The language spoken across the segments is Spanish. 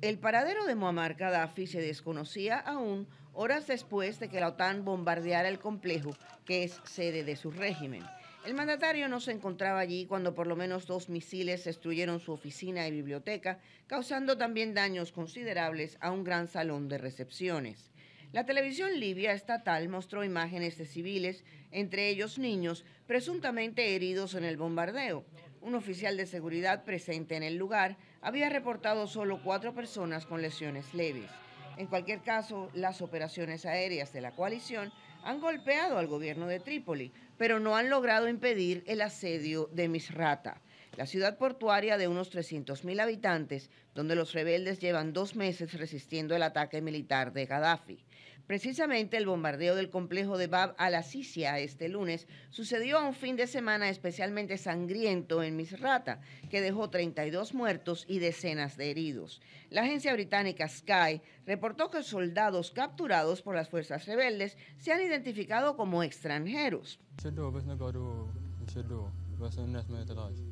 El paradero de Muammar Gaddafi se desconocía aún horas después de que la OTAN bombardeara el complejo, que es sede de su régimen. El mandatario no se encontraba allí cuando por lo menos dos misiles destruyeron su oficina y biblioteca, causando también daños considerables a un gran salón de recepciones. La televisión libia estatal mostró imágenes de civiles, entre ellos niños, presuntamente heridos en el bombardeo. Un oficial de seguridad presente en el lugar había reportado solo cuatro personas con lesiones leves. En cualquier caso, las operaciones aéreas de la coalición han golpeado al gobierno de Trípoli, pero no han logrado impedir el asedio de Misrata, la ciudad portuaria de unos 300.000 habitantes, donde los rebeldes llevan dos meses resistiendo el ataque militar de Gaddafi. Precisamente el bombardeo del complejo de Bab al asisia este lunes sucedió a un fin de semana especialmente sangriento en Misrata, que dejó 32 muertos y decenas de heridos. La agencia británica Sky reportó que soldados capturados por las fuerzas rebeldes se han identificado como extranjeros.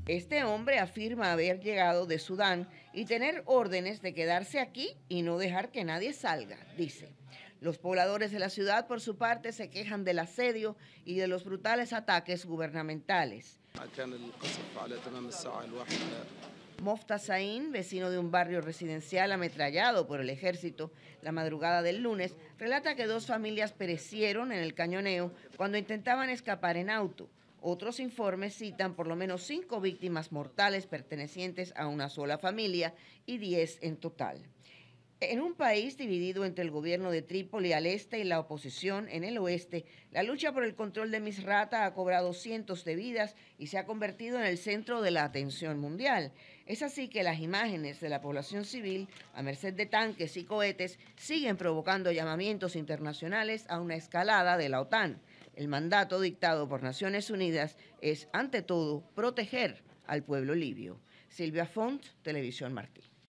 Este hombre afirma haber llegado de Sudán y tener órdenes de quedarse aquí y no dejar que nadie salga, dice. Los pobladores de la ciudad, por su parte, se quejan del asedio y de los brutales ataques gubernamentales. Mofta Sain, vecino de un barrio residencial ametrallado por el ejército la madrugada del lunes, relata que dos familias perecieron en el cañoneo cuando intentaban escapar en auto. Otros informes citan por lo menos cinco víctimas mortales pertenecientes a una sola familia y diez en total. En un país dividido entre el gobierno de Trípoli al este y la oposición en el oeste, la lucha por el control de Misrata ha cobrado cientos de vidas y se ha convertido en el centro de la atención mundial. Es así que las imágenes de la población civil a merced de tanques y cohetes siguen provocando llamamientos internacionales a una escalada de la OTAN. El mandato dictado por Naciones Unidas es, ante todo, proteger al pueblo libio. Silvia Font, Televisión Martín.